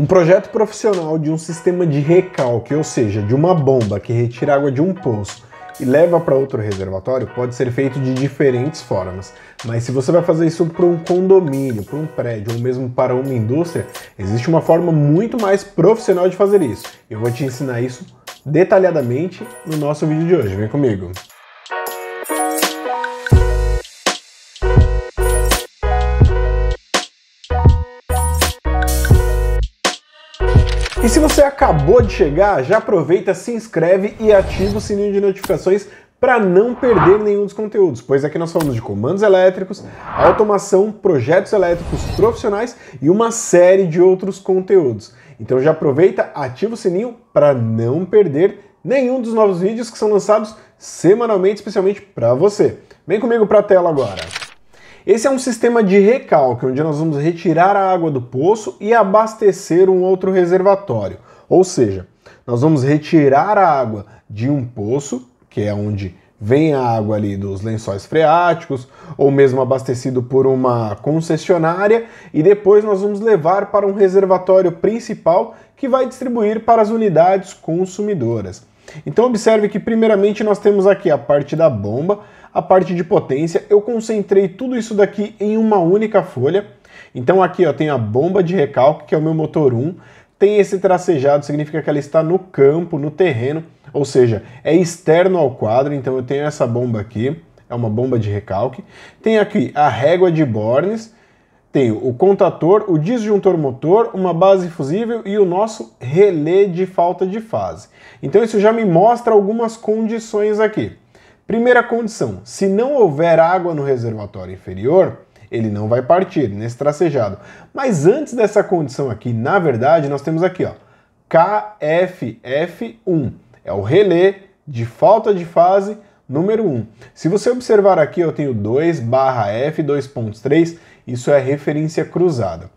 Um projeto profissional de um sistema de recalque, ou seja, de uma bomba que retira água de um poço e leva para outro reservatório, pode ser feito de diferentes formas. Mas se você vai fazer isso para um condomínio, para um prédio ou mesmo para uma indústria, existe uma forma muito mais profissional de fazer isso. Eu vou te ensinar isso detalhadamente no nosso vídeo de hoje. Vem comigo! E se você acabou de chegar, já aproveita, se inscreve e ativa o sininho de notificações para não perder nenhum dos conteúdos, pois aqui nós falamos de comandos elétricos, automação, projetos elétricos profissionais e uma série de outros conteúdos. Então já aproveita, ativa o sininho para não perder nenhum dos novos vídeos que são lançados semanalmente, especialmente para você. Vem comigo para a tela agora. Esse é um sistema de recalque, onde nós vamos retirar a água do poço e abastecer um outro reservatório. Ou seja, nós vamos retirar a água de um poço, que é onde vem a água ali dos lençóis freáticos, ou mesmo abastecido por uma concessionária, e depois nós vamos levar para um reservatório principal que vai distribuir para as unidades consumidoras. Então observe que primeiramente nós temos aqui a parte da bomba, a parte de potência, eu concentrei tudo isso daqui em uma única folha. Então aqui ó, tem a bomba de recalque, que é o meu motor 1, tem esse tracejado, significa que ela está no campo, no terreno, ou seja, é externo ao quadro, então eu tenho essa bomba aqui, é uma bomba de recalque. Tem aqui a régua de bornes, tenho o contator, o disjuntor motor, uma base fusível e o nosso relé de falta de fase. Então isso já me mostra algumas condições aqui. Primeira condição, se não houver água no reservatório inferior, ele não vai partir nesse tracejado. Mas antes dessa condição aqui, na verdade, nós temos aqui, ó, KFF1. É o relé de falta de fase número 1. Se você observar aqui, eu tenho 2 barra F, 2.3. Isso é referência cruzada.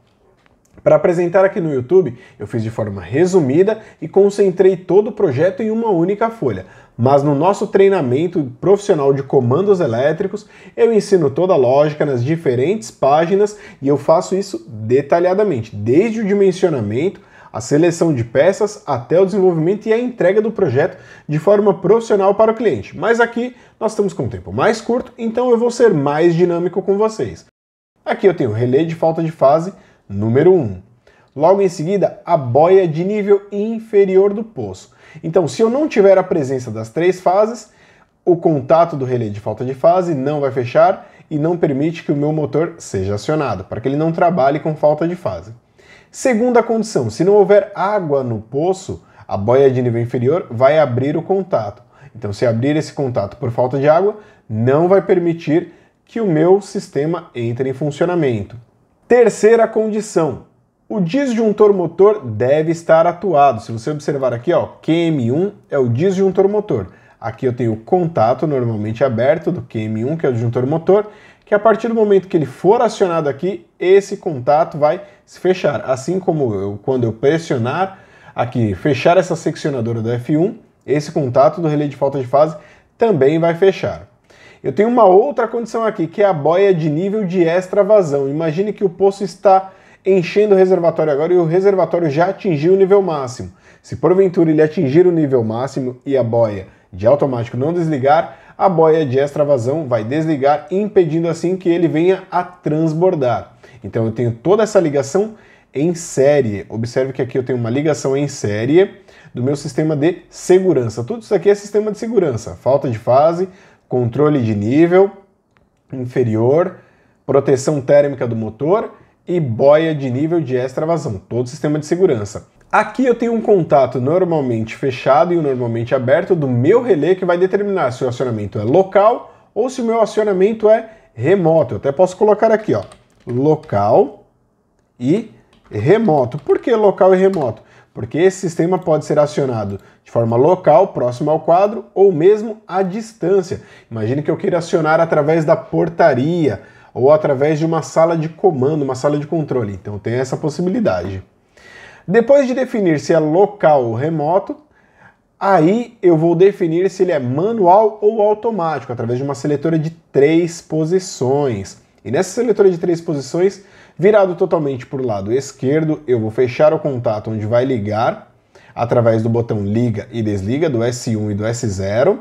Para apresentar aqui no YouTube, eu fiz de forma resumida e concentrei todo o projeto em uma única folha. Mas no nosso treinamento profissional de comandos elétricos, eu ensino toda a lógica nas diferentes páginas e eu faço isso detalhadamente, desde o dimensionamento, a seleção de peças até o desenvolvimento e a entrega do projeto de forma profissional para o cliente. Mas aqui nós estamos com um tempo mais curto, então eu vou ser mais dinâmico com vocês. Aqui eu tenho o relé de falta de fase número 1. Logo em seguida, a boia de nível inferior do poço. Então, se eu não tiver a presença das três fases, o contato do relé de falta de fase não vai fechar e não permite que o meu motor seja acionado, para que ele não trabalhe com falta de fase. Segunda condição, se não houver água no poço, a boia de nível inferior vai abrir o contato. Então, se abrir esse contato por falta de água, não vai permitir que o meu sistema entre em funcionamento. Terceira condição: o disjuntor motor deve estar atuado. Se você observar aqui, ó, QM1 é o disjuntor motor. Aqui eu tenho o contato normalmente aberto do QM1, que é o disjuntor motor, que a partir do momento que ele for acionado aqui, esse contato vai se fechar. Assim como eu, quando eu pressionar aqui, fechar essa seccionadora do F1, esse contato do relé de falta de fase também vai fechar. Eu tenho uma outra condição aqui, que é a boia de nível de extravasão. Imagine que o poço está enchendo o reservatório agora e o reservatório já atingiu o nível máximo. Se porventura ele atingir o nível máximo e a boia de automático não desligar, a boia de extravasão vai desligar, impedindo assim que ele venha a transbordar. Então eu tenho toda essa ligação em série. Observe que aqui eu tenho uma ligação em série do meu sistema de segurança. Tudo isso aqui é sistema de segurança. Falta de fase, controle de nível inferior, proteção térmica do motor e boia de nível de extravasão, todo sistema de segurança. Aqui eu tenho um contato normalmente fechado e um normalmente aberto do meu relé que vai determinar se o acionamento é local ou se o meu acionamento é remoto. Eu até posso colocar aqui, ó, local e remoto. Por que local e remoto? porque esse sistema pode ser acionado de forma local, próximo ao quadro, ou mesmo à distância. Imagine que eu queira acionar através da portaria ou através de uma sala de comando, uma sala de controle. Então tem essa possibilidade. Depois de definir se é local ou remoto, aí eu vou definir se ele é manual ou automático, através de uma seletora de três posições. E nessa seletora de três posições, Virado totalmente para o lado esquerdo, eu vou fechar o contato onde vai ligar, através do botão liga e desliga do S1 e do S0.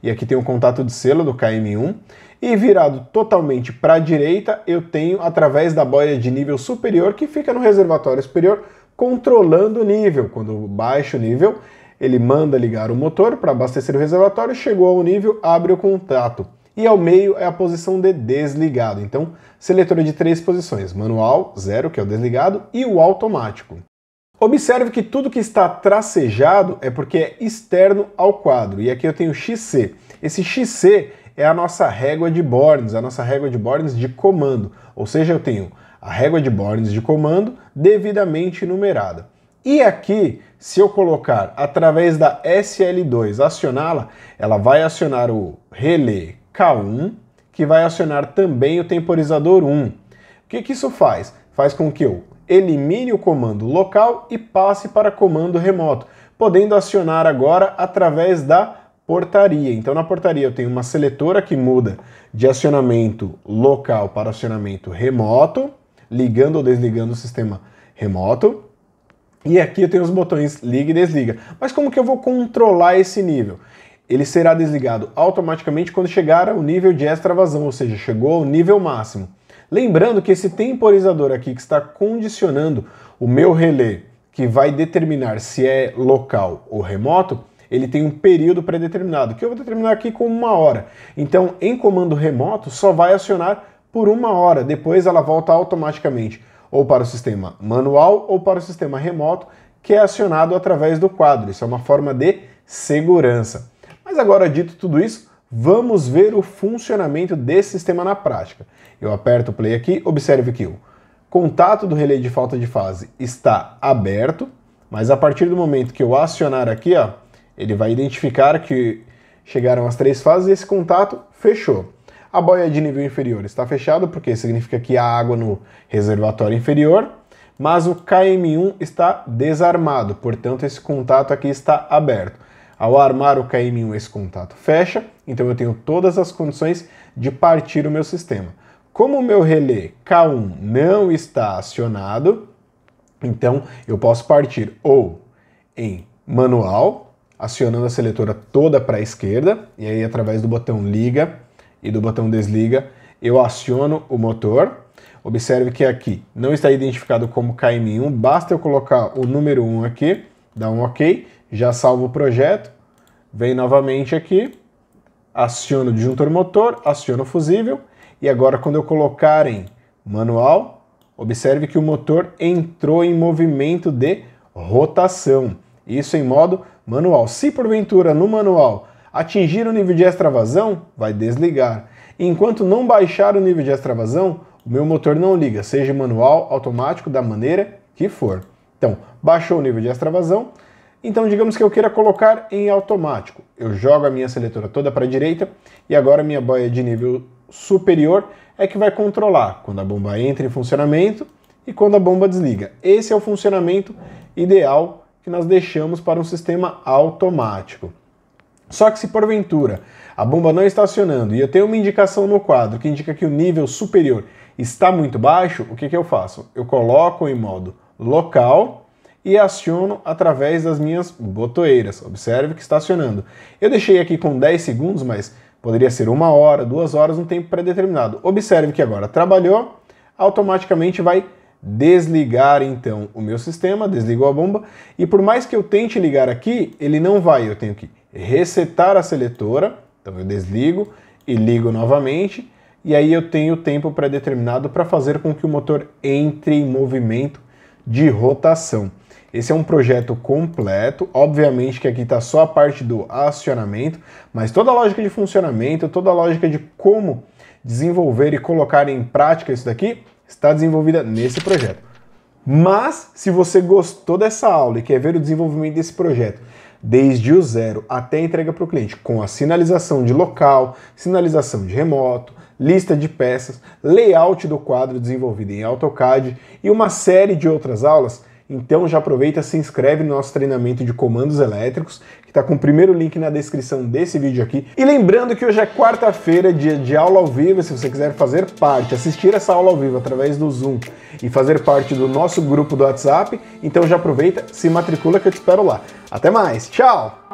E aqui tem o contato de selo do KM1. E virado totalmente para a direita, eu tenho através da boia de nível superior, que fica no reservatório superior, controlando o nível. Quando baixa o nível, ele manda ligar o motor para abastecer o reservatório, chegou ao nível, abre o contato e ao meio é a posição de desligado. Então, seletora de três posições: manual, zero, que é o desligado, e o automático. Observe que tudo que está tracejado é porque é externo ao quadro. E aqui eu tenho XC. Esse XC é a nossa régua de Bornes, a nossa régua de Bornes de comando. Ou seja, eu tenho a régua de Bornes de comando devidamente numerada. E aqui, se eu colocar através da SL2 acioná-la, ela vai acionar o relé K1, que vai acionar também o temporizador 1. O que, que isso faz? Faz com que eu elimine o comando local e passe para comando remoto, podendo acionar agora através da portaria. Então, na portaria, eu tenho uma seletora que muda de acionamento local para acionamento remoto, ligando ou desligando o sistema remoto. E aqui eu tenho os botões liga e desliga. Mas como que eu vou controlar esse nível? ele será desligado automaticamente quando chegar ao nível de extravasão, ou seja, chegou ao nível máximo. Lembrando que esse temporizador aqui que está condicionando o meu relé, que vai determinar se é local ou remoto, ele tem um período pré-determinado, que eu vou determinar aqui com uma hora. Então, em comando remoto, só vai acionar por uma hora, depois ela volta automaticamente ou para o sistema manual ou para o sistema remoto, que é acionado através do quadro. Isso é uma forma de segurança. Mas agora dito tudo isso, vamos ver o funcionamento desse sistema na prática. Eu aperto o play aqui, observe que o contato do relé de falta de fase está aberto, mas a partir do momento que eu acionar aqui, ó, ele vai identificar que chegaram as três fases e esse contato fechou. A boia de nível inferior está fechada, porque significa que há água no reservatório inferior, mas o KM1 está desarmado, portanto esse contato aqui está aberto. Ao armar o KM1, esse contato fecha, então eu tenho todas as condições de partir o meu sistema. Como o meu relé K1 não está acionado, então eu posso partir ou em manual, acionando a seletora toda para a esquerda, e aí através do botão liga e do botão desliga, eu aciono o motor. Observe que aqui não está identificado como KM1, basta eu colocar o número 1 aqui, dar um OK, já salvo o projeto, vem novamente aqui, aciono o disjuntor motor, aciono o fusível, e agora quando eu colocar em manual, observe que o motor entrou em movimento de rotação, isso em modo manual. Se porventura no manual atingir o nível de extravasão, vai desligar. Enquanto não baixar o nível de extravasão, o meu motor não liga, seja manual, automático, da maneira que for. Então, baixou o nível de extravasão, então, digamos que eu queira colocar em automático. Eu jogo a minha seletora toda para a direita e agora minha boia de nível superior é que vai controlar quando a bomba entra em funcionamento e quando a bomba desliga. Esse é o funcionamento ideal que nós deixamos para um sistema automático. Só que se porventura a bomba não está acionando e eu tenho uma indicação no quadro que indica que o nível superior está muito baixo, o que, que eu faço? Eu coloco em modo local e aciono através das minhas botoeiras. Observe que está acionando. Eu deixei aqui com 10 segundos, mas poderia ser uma hora, duas horas, um tempo pré-determinado. Observe que agora trabalhou, automaticamente vai desligar então o meu sistema, desligou a bomba, e por mais que eu tente ligar aqui, ele não vai, eu tenho que resetar a seletora, então eu desligo e ligo novamente, e aí eu tenho tempo pré-determinado para fazer com que o motor entre em movimento de rotação. Esse é um projeto completo, obviamente que aqui está só a parte do acionamento, mas toda a lógica de funcionamento, toda a lógica de como desenvolver e colocar em prática isso daqui está desenvolvida nesse projeto. Mas se você gostou dessa aula e quer ver o desenvolvimento desse projeto desde o zero até a entrega para o cliente, com a sinalização de local, sinalização de remoto, lista de peças, layout do quadro desenvolvido em AutoCAD e uma série de outras aulas, então já aproveita, se inscreve no nosso treinamento de comandos elétricos, que está com o primeiro link na descrição desse vídeo aqui. E lembrando que hoje é quarta-feira, dia de aula ao vivo, se você quiser fazer parte, assistir essa aula ao vivo através do Zoom e fazer parte do nosso grupo do WhatsApp, então já aproveita, se matricula que eu te espero lá. Até mais, tchau!